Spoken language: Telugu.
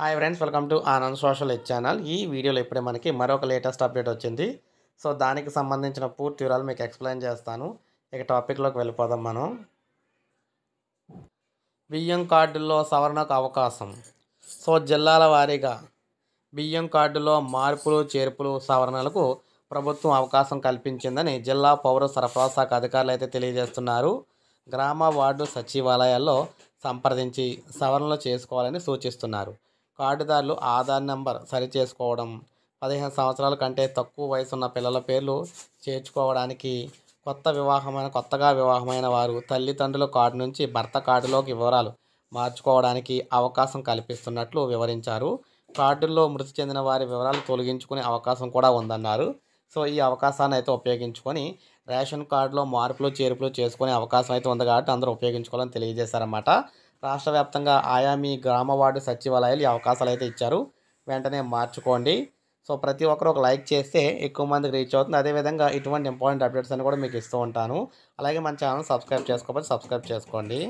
hi friends welcome to Anand social H channel ఈ వీడియోలో ఇప్పుడే మనకి మరొక లేటెస్ట్ అప్డేట్ వచ్చింది సో దానికి సంబంధించిన పూర్తి వివరాలు మీకు ఎక్స్ప్లెయిన్ చేస్తాను ఇక టాపిక్లోకి వెళ్ళిపోదాం మనం బియ్యం కార్డుల్లో సవరణకు అవకాశం సో జిల్లాల వారీగా బియ్యం కార్డులో మార్పులు చేర్పులు సవరణలకు ప్రభుత్వం అవకాశం కల్పించిందని జిల్లా పౌర సరఫరా శాఖ అధికారులు అయితే తెలియజేస్తున్నారు గ్రామ వార్డు సచివాలయాల్లో సంప్రదించి సవరణలు చేసుకోవాలని సూచిస్తున్నారు కార్డుదారులు ఆధార్ నెంబర్ సరిచేసుకోవడం పదిహేను సంవత్సరాల కంటే తక్కువ వయసున్న పిల్లల పేర్లు చేర్చుకోవడానికి కొత్త వివాహమైన కొత్తగా వివాహమైన వారు తల్లిదండ్రుల కార్డు నుంచి భర్త కార్డులోకి వివరాలు మార్చుకోవడానికి అవకాశం కల్పిస్తున్నట్లు వివరించారు కార్డుల్లో మృతి చెందిన వారి వివరాలు తొలగించుకునే అవకాశం కూడా ఉందన్నారు సో ఈ అవకాశాన్ని అయితే ఉపయోగించుకొని రేషన్ కార్డులో మార్పులు చేర్పులు చేసుకునే అవకాశం అయితే ఉంది కాబట్టి అందరూ ఉపయోగించుకోవాలని తెలియజేశారన్నమాట రాష్ట్ర వ్యాప్తంగా ఆయా మీ గ్రామ వార్డు సచివాలయాలు ఈ అవకాశాలు అయితే ఇచ్చారు వెంటనే మార్చుకోండి సో ప్రతి ఒక్కరు ఒక లైక్ చేస్తే ఎక్కువ మందికి రీచ్ అవుతుంది అదేవిధంగా ఇటువంటి ఇంపార్టెంట్ అప్డేట్స్ అని కూడా మీకు ఇస్తూ ఉంటాను అలాగే మన ఛానల్ సబ్స్క్రైబ్ చేసుకోకపోతే సబ్స్క్రైబ్ చేసుకోండి